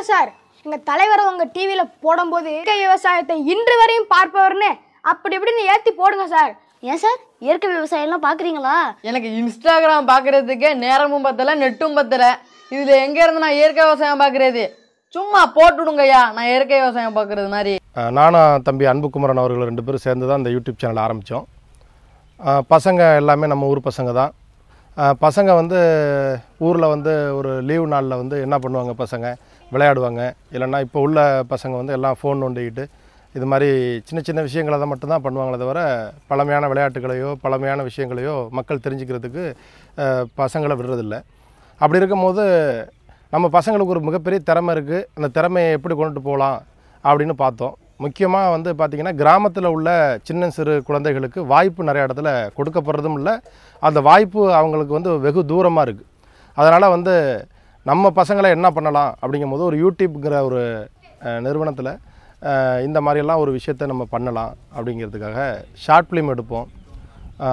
தலைவர் சார் எங்கள் தலைவரை உங்கள் டிவியில் போடும்போது இயற்கை விவசாயத்தை இன்று வரையும் பார்ப்பவர்னு அப்படி இப்படின்னு ஏற்றி போடுங்க சார் ஏன் சார் இயற்கை எல்லாம் பார்க்குறீங்களா எனக்கு இன்ஸ்டாகிராம் பாக்குறதுக்கே நேரமும் பத்தலை நெட்டும் பத்தலை இதில் எங்கேருந்து நான் இயற்கை விவசாயம் பாக்குறது சும்மா போட்டுடுங்கய்யா நான் இயற்கை விவசாயம் பார்க்குறது மாதிரி நானும் தம்பி அன்புக்குமரன் அவர்கள் ரெண்டு பேரும் சேர்ந்து தான் இந்த யூடியூப் சேனல் ஆரம்பித்தோம் பசங்க எல்லாமே நம்ம ஊர் பசங்க தான் பசங்க வந்து ஊரில் வந்து ஒரு லீவு நாளில் வந்து என்ன பண்ணுவாங்க பசங்க விளையாடுவாங்க இல்லைன்னா இப்போ உள்ள பசங்க வந்து எல்லாம் ஃபோன் நோண்டிக்கிட்டு இது மாதிரி சின்ன சின்ன விஷயங்களை தான் மட்டும்தான் பண்ணுவாங்களே தவிர பழமையான விளையாட்டுகளையோ பழமையான விஷயங்களையோ மக்கள் தெரிஞ்சுக்கிறதுக்கு பசங்களை விடுறதில்ல அப்படி இருக்கும்போது நம்ம பசங்களுக்கு ஒரு மிகப்பெரிய திறமை இருக்குது அந்த திறமையை எப்படி கொண்டுட்டு போகலாம் அப்படின்னு பார்த்தோம் முக்கியமாக வந்து பார்த்திங்கன்னா கிராமத்தில் உள்ள சின்ன சிறு குழந்தைகளுக்கு வாய்ப்பு நிறைய இடத்துல கொடுக்கப்படுறதும் இல்லை அந்த வாய்ப்பு அவங்களுக்கு வந்து வெகு தூரமாக இருக்குது அதனால் வந்து நம்ம பசங்களை என்ன பண்ணலாம் அப்படிங்கும் போது ஒரு யூடியூப்ங்கிற ஒரு நிறுவனத்தில் இந்த மாதிரியெல்லாம் ஒரு விஷயத்த நம்ம பண்ணலாம் அப்படிங்கிறதுக்காக ஷார்ட் ஃபிலிம் எடுப்போம்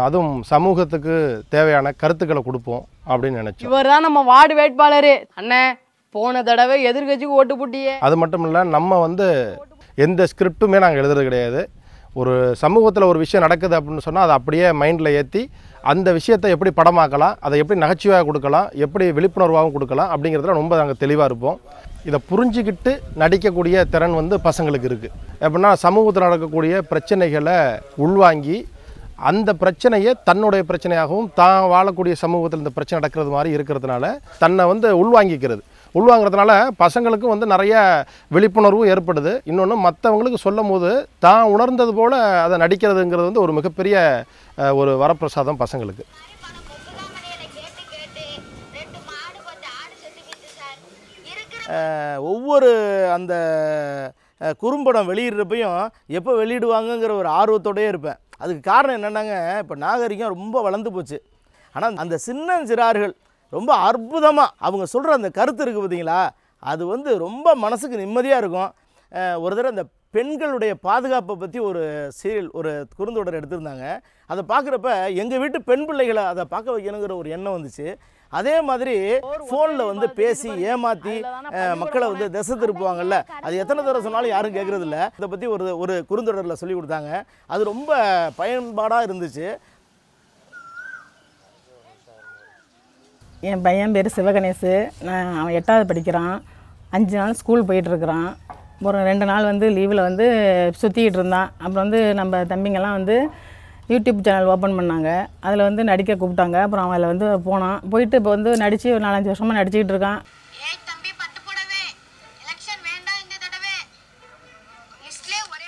அதுவும் சமூகத்துக்கு தேவையான கருத்துக்களை கொடுப்போம் அப்படின்னு நினச்சி இவர் தான் நம்ம வார்டு வேட்பாளர் அண்ணன் போன தடவை எதிர்கட்சிக்கு ஓட்டு போட்டியே அது மட்டும் இல்லை நம்ம வந்து எந்த ஸ்கிரிப்ட்டுமே நாங்கள் எழுதுறது கிடையாது ஒரு சமூகத்தில் ஒரு விஷயம் நடக்குது அப்படின்னு சொன்னால் அதை அப்படியே மைண்டில் ஏற்றி அந்த விஷயத்தை எப்படி படமாக்கலாம் அதை எப்படி நகைச்சுவையாக கொடுக்கலாம் எப்படி விழிப்புணர்வாகவும் கொடுக்கலாம் அப்படிங்கிறதுல ரொம்ப நாங்கள் தெளிவாக இருப்போம் இதை புரிஞ்சிக்கிட்டு நடிக்கக்கூடிய திறன் வந்து பசங்களுக்கு இருக்குது எப்படின்னா சமூகத்தில் நடக்கக்கூடிய பிரச்சனைகளை உள்வாங்கி அந்த பிரச்சனையை தன்னுடைய பிரச்சனையாகவும் தான் வாழக்கூடிய சமூகத்தில் இந்த பிரச்சனை நடக்கிறது மாதிரி இருக்கிறதுனால தன்னை வந்து உள்வாங்கிக்கிறது உள்வாங்கிறதுனால பசங்களுக்கும் வந்து நிறைய விழிப்புணர்வு ஏற்படுது இன்னொன்று மற்றவங்களுக்கு சொல்லும் போது தான் உணர்ந்தது போல் அதை நடிக்கிறதுங்கிறது வந்து ஒரு மிகப்பெரிய ஒரு வரப்பிரசாதம் பசங்களுக்கு ஒவ்வொரு அந்த குறும்படம் வெளியிடுறப்பையும் எப்போ வெளியிடுவாங்கங்கிற ஒரு ஆர்வத்தோடயே இருப்பேன் அதுக்கு காரணம் என்னென்னாங்க இப்போ நாகரிகம் ரொம்ப வளர்ந்து போச்சு ஆனால் அந்த சின்னஞ்சிறார்கள் ரொம்ப அற்புதமாக அவங்க சொல்கிற அந்த கருத்து இருக்குது பார்த்தீங்களா அது வந்து ரொம்ப மனசுக்கு நிம்மதியாக இருக்கும் ஒரு தடவை அந்த பெண்களுடைய பாதுகாப்பை பற்றி ஒரு சீரியல் ஒரு குறுந்தொடர் எடுத்திருந்தாங்க அதை பார்க்குறப்ப எங்கள் வீட்டு பெண் பிள்ளைகளை அதை பார்க்க வைக்கணுங்கிற ஒரு எண்ணம் வந்துச்சு அதே மாதிரி ஃபோனில் வந்து பேசி ஏமாற்றி மக்களை வந்து திசை திருப்புவாங்கள்ல அது எத்தனை தடவை சொன்னாலும் யாரும் கேட்குறதில்ல இதை பற்றி ஒரு ஒரு குறுந்தொடரில் சொல்லி கொடுத்தாங்க அது ரொம்ப பயன்பாடாக இருந்துச்சு என் பையன் பேர் சிவகணேஷு நான் அவன் எட்டாவது படிக்கிறான் அஞ்சு நாள் ஸ்கூல் போயிட்டுருக்குறான் அப்புறம் ரெண்டு நாள் வந்து லீவில் வந்து சுற்றிக்கிட்டு இருந்தான் அப்புறம் வந்து நம்ம தம்பிங்கெல்லாம் வந்து யூடியூப் சேனல் ஓப்பன் பண்ணாங்க அதில் வந்து நடிக்க கூப்பிட்டாங்க அப்புறம் அவன் அதில் வந்து போனான் போயிட்டு இப்போ வந்து நடித்து ஒரு நாலஞ்சு வருஷமாக நடிச்சுக்கிட்டு இருக்கான்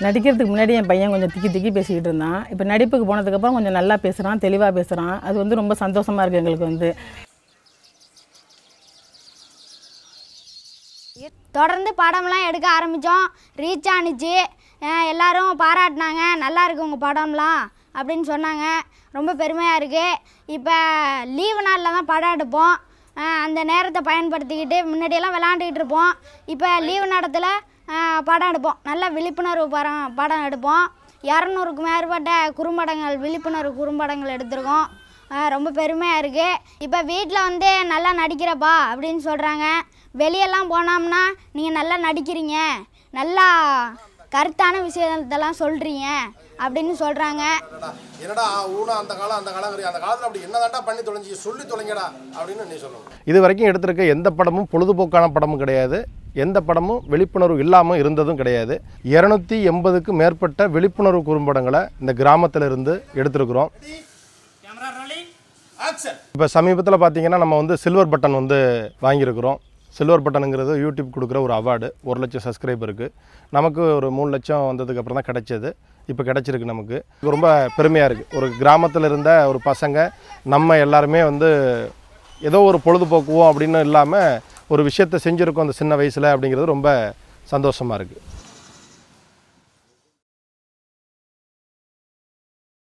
நடிக்கிறதுக்கு முன்னாடி என் பையன் கொஞ்சம் திக்கி திக்கி பேசிக்கிட்டு இருந்தான் இப்போ நடிப்புக்கு போனதுக்கப்புறம் கொஞ்சம் நல்லா பேசுகிறான் தெளிவாக பேசுகிறான் அது வந்து ரொம்ப சந்தோஷமாக இருக்குது எங்களுக்கு வந்து தொடர்ந்து படம்லாம் எடுக்க ஆரம்பித்தோம் ரீச் ஆணிச்சு எல்லோரும் பாராட்டினாங்க நல்லா இருக்கு உங்கள் படம்லாம் அப்படின்னு சொன்னாங்க ரொம்ப பெருமையாக இருக்குது இப்போ லீவு நாளில் தான் படம் எடுப்போம் அந்த நேரத்தை பயன்படுத்திக்கிட்டு முன்னாடியெல்லாம் விளாண்டுக்கிட்டு இருப்போம் இப்போ லீவு நேரத்தில் படம் எடுப்போம் நல்லா விழிப்புணர்வு படம் படம் எடுப்போம் இரநூறுக்கு மேற்பட்ட குறும்படங்கள் விழிப்புணர்வு குறும்படங்கள் எடுத்திருக்கோம் ரொம்ப பெருமையாக இருக்குது இப்போ வீட்டில் வந்து நல்லா நடிக்கிறப்பா அப்படின்னு சொல்கிறாங்க வெளியெல்லாம் போனோம்னா நீங்கள் நல்லா நடிக்கிறீங்க நல்லா கருத்தான விஷயத்தெல்லாம் சொல்கிறீங்க அப்படின்னு சொல்கிறாங்க என்னடா ஊனா அந்த காலம் அந்த காலம் அந்த காலத்தில் அப்படி என்னதாண்டா பண்ணி தொலைஞ்சி சொல்லி தொலைங்கடா அப்படின்னு நீ சொல்லணும் இது வரைக்கும் எடுத்திருக்க எந்த படமும் பொழுதுபோக்கான படமும் கிடையாது எந்த படமும் விழிப்புணர்வு இல்லாமல் இருந்ததும் கிடையாது இரநூத்தி எண்பதுக்கு மேற்பட்ட விழிப்புணர்வு குறும்படங்களை இந்த கிராமத்தில் இருந்து எடுத்திருக்கிறோம் இப்போ சமீபத்தில் பார்த்தீங்கன்னா நம்ம வந்து சில்வர் பட்டன் வந்து வாங்கியிருக்கிறோம் சில்வர் பட்டனுங்கிறது யூடியூப் கொடுக்குற ஒரு அவார்டு ஒரு லட்சம் சப்ஸ்கிரைபருக்கு நமக்கு ஒரு மூணு லட்சம் வந்ததுக்கு அப்புறம் தான் கிடைச்சது இப்போ கிடச்சிருக்கு நமக்கு ரொம்ப பெருமையாக இருக்குது ஒரு கிராமத்தில் இருந்த ஒரு பசங்க நம்ம எல்லாருமே வந்து ஏதோ ஒரு பொழுதுபோக்குவோம் அப்படின்னு இல்லாமல் ஒரு விஷயத்தை செஞ்சுருக்கோம் அந்த சின்ன வயசில் அப்படிங்கிறது ரொம்ப சந்தோஷமாக இருக்குது